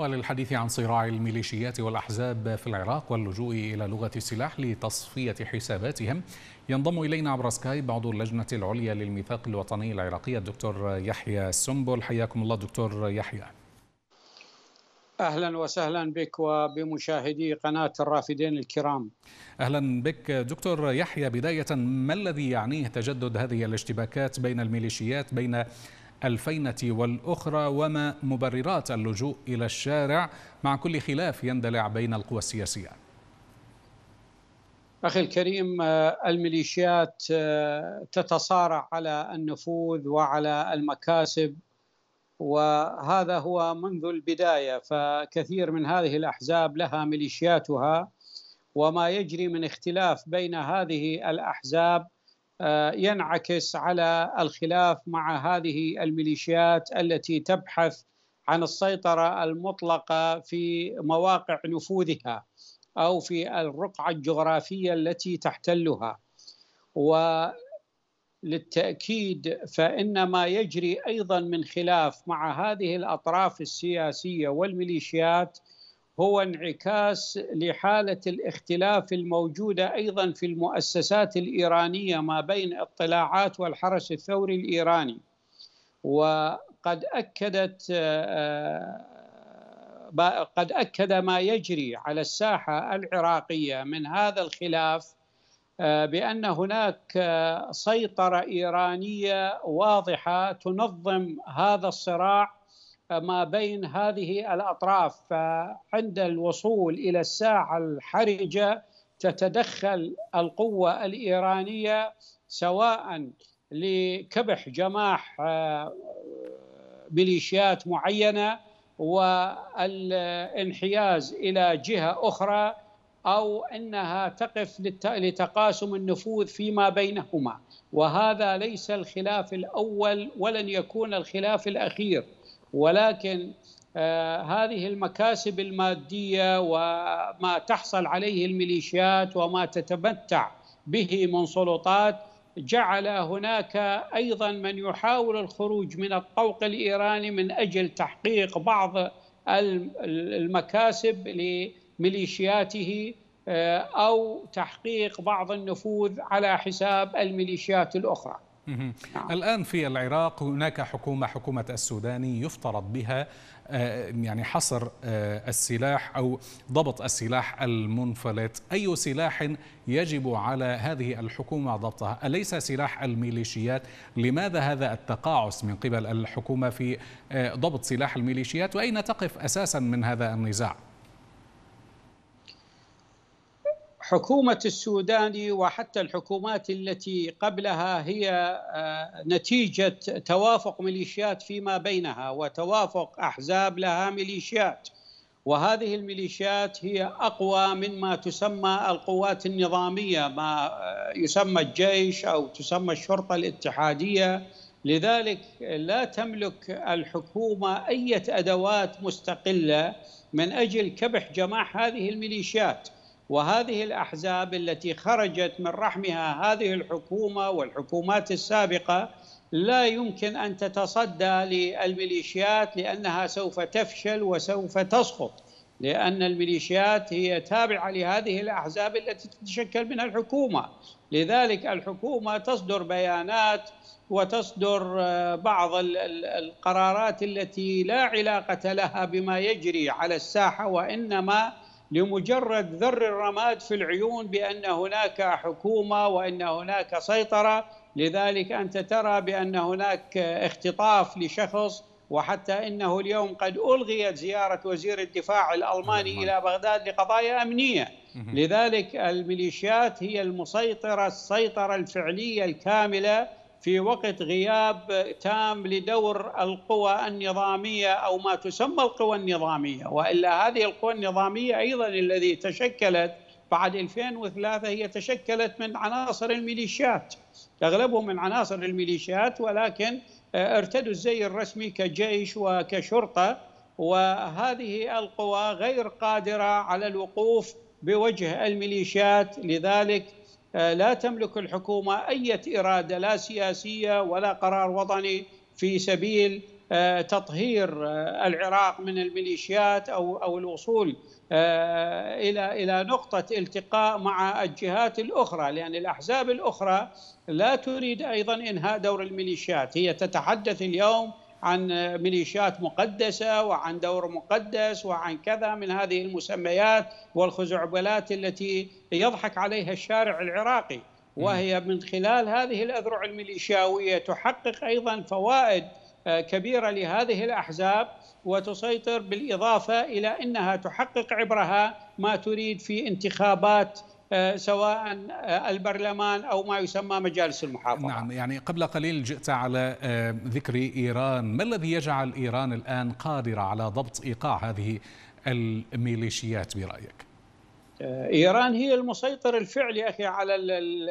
وللحديث عن صراع الميليشيات والأحزاب في العراق واللجوء إلى لغة السلاح لتصفية حساباتهم ينضم إلينا عبر سكايب عضو اللجنة العليا للميثاق الوطني العراقي الدكتور يحيى السنبل حياكم الله دكتور يحيى اهلا وسهلا بك وبمشاهدي قناه الرافدين الكرام. اهلا بك دكتور يحيى بدايه ما الذي يعنيه تجدد هذه الاشتباكات بين الميليشيات بين الفينة والأخرى وما مبررات اللجوء إلى الشارع مع كل خلاف يندلع بين القوى السياسية أخي الكريم آه، الميليشيات آه، تتصارع على النفوذ وعلى المكاسب وهذا هو منذ البداية فكثير من هذه الأحزاب لها ميليشياتها وما يجري من اختلاف بين هذه الأحزاب آه، ينعكس على الخلاف مع هذه الميليشيات التي تبحث عن السيطره المطلقه في مواقع نفوذها او في الرقعه الجغرافيه التي تحتلها وللتاكيد فان ما يجري ايضا من خلاف مع هذه الاطراف السياسيه والميليشيات هو انعكاس لحاله الاختلاف الموجوده ايضا في المؤسسات الايرانيه ما بين الطلاعات والحرس الثوري الايراني وقد اكدت آه، آه، قد اكد ما يجري على الساحه العراقيه من هذا الخلاف آه، بان هناك سيطره ايرانيه واضحه تنظم هذا الصراع ما بين هذه الأطراف فعند الوصول إلى الساحة الحرجة تتدخل القوة الإيرانية سواء لكبح جماح آه، ميليشيات معينة والانحياز إلى جهة أخرى أو أنها تقف لتقاسم النفوذ فيما بينهما وهذا ليس الخلاف الأول ولن يكون الخلاف الأخير ولكن آه، هذه المكاسب الماديه وما تحصل عليه الميليشيات وما تتمتع به من سلطات جعل هناك ايضا من يحاول الخروج من الطوق الايراني من اجل تحقيق بعض المكاسب لميليشياته آه، او تحقيق بعض النفوذ على حساب الميليشيات الاخرى. نعم. الآن في العراق هناك حكومة حكومة السوداني يفترض بها آه، يعني حصر آه، السلاح أو ضبط السلاح المنفلت أي سلاح يجب على هذه الحكومة ضبطها أليس سلاح الميليشيات لماذا هذا التقاعس من قبل الحكومة في آه، ضبط سلاح الميليشيات وأين تقف أساسا من هذا النزاع حكومة السودان وحتى الحكومات التي قبلها هي آه، نتيجة توافق ميليشيات فيما بينها وتوافق أحزاب لها ميليشيات وهذه الميليشيات هي أقوى مما تسمى القوات النظامية ما آه، يسمى الجيش أو تسمى الشرطة الاتحادية لذلك لا تملك الحكومة أي أدوات مستقلة من أجل كبح جماح هذه الميليشيات وهذه الاحزاب التي خرجت من رحمها هذه الحكومه والحكومات السابقه لا يمكن ان تتصدى للميليشيات لانها سوف تفشل وسوف تسقط لان الميليشيات هي تابعه لهذه الاحزاب التي تتشكل منها الحكومه لذلك الحكومه تصدر بيانات وتصدر آه، بعض القرارات التي لا علاقه لها بما يجري على الساحه وانما لمجرد ذر الرماد في العيون بأن هناك حكومة وأن هناك سيطرة لذلك أنت ترى بأن هناك اختطاف لشخص وحتى انه اليوم قد الغيت زياره وزير الدفاع الالماني نعم. الى بغداد لقضايا امنيه لذلك الميليشيات هي المسيطره السيطره الفعليه الكامله في وقت غياب تام لدور القوى النظامية أو ما تسمى القوى النظامية وإلا هذه القوى النظامية أيضا الذي تشكلت بعد 2003 هي تشكلت من عناصر الميليشيات أغلبهم من عناصر الميليشيات ولكن آه، ارتدوا الزي الرسمي كجيش وكشرطة وهذه القوى غير قادرة على الوقوف بوجه الميليشيات لذلك آه، لا تملك الحكومة أي إرادة لا سياسية ولا قرار وطني في سبيل آه، تطهير آه، العراق من الميليشيات أو أو الوصول إلى إلى نقطة التقاء مع الجهات الأخرى لأن الأحزاب الأخرى لا تريد أيضا إنهاء دور الميليشيات هي تتحدث اليوم عن ميليشيات مقدسة وعن دور مقدس وعن كذا من هذه المسميات والخزعبلات التي يضحك عليها الشارع العراقي وهي من خلال هذه الأذرع الميليشياوية تحقق أيضا فوائد آه، كبيرة لهذه الأحزاب وتسيطر بالإضافة إلى أنها تحقق عبرها ما تريد في انتخابات آه، سواء آه، البرلمان او ما يسمى مجالس المحافظه. نعم يعني قبل قليل جئت على آه، ذكر ايران، ما الذي يجعل ايران الان قادره على ضبط ايقاع هذه الميليشيات برايك؟ ايران هي المسيطر الفعلي اخي على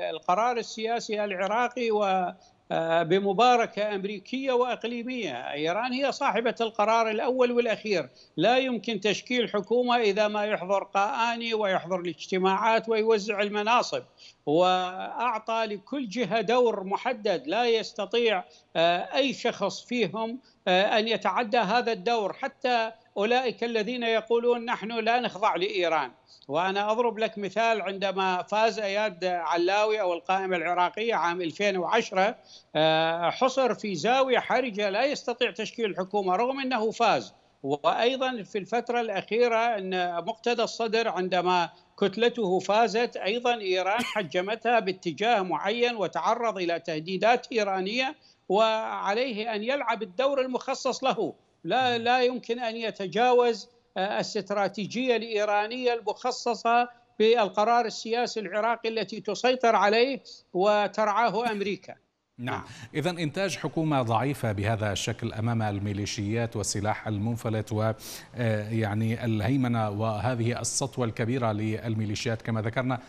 القرار السياسي العراقي و آه، بمباركه امريكيه واقليميه، ايران هي صاحبه القرار الاول والاخير، لا يمكن تشكيل حكومه اذا ما يحضر قاني ويحضر الاجتماعات ويوزع المناصب، واعطى لكل جهه دور محدد، لا يستطيع آه، اي شخص فيهم آه، ان يتعدى هذا الدور، حتى أولئك الذين يقولون نحن لا نخضع لإيران وأنا أضرب لك مثال عندما فاز أياد علاوي أو القائمة العراقية عام 2010 آه، حصر في زاوية حرجة لا يستطيع تشكيل حكومة رغم أنه فاز وايضا في الفتره الاخيره ان مقتدى الصدر عندما كتلته فازت ايضا ايران حجمتها باتجاه معين وتعرض الى تهديدات ايرانيه وعليه ان يلعب الدور المخصص له لا لا يمكن ان يتجاوز الاستراتيجيه آه، الايرانيه المخصصه بالقرار السياسي العراقي التي تسيطر عليه وترعاه امريكا. نعم،, نعم. اذا انتاج حكومه ضعيفه بهذا الشكل امام الميليشيات والسلاح المنفلت ويعني آه، الهيمنه وهذه السطوه الكبيره للميليشيات كما ذكرنا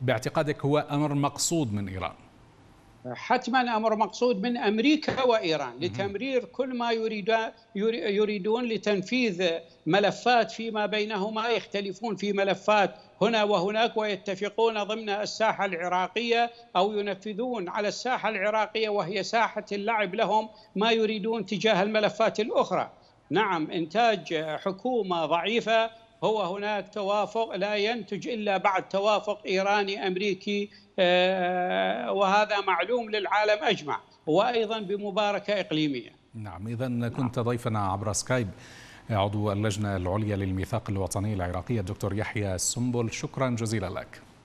باعتقادك هو امر مقصود من ايران. حتما امر مقصود من امريكا وايران لتمرير كل ما يريد يريدون لتنفيذ ملفات فيما بينهما يختلفون في ملفات هنا وهناك ويتفقون ضمن الساحه العراقيه او ينفذون على الساحه العراقيه وهي ساحه اللعب لهم ما يريدون تجاه الملفات الاخرى. نعم انتاج حكومه ضعيفه هو هناك توافق لا ينتج الا بعد توافق ايراني امريكي آه، آه، وهذا معلوم للعالم اجمع وايضا بمباركه اقليميه. نعم اذا كنت نعم. ضيفنا عبر سكايب عضو اللجنه العليا للميثاق الوطني العراقي الدكتور يحيى السنبل شكرا جزيلا لك.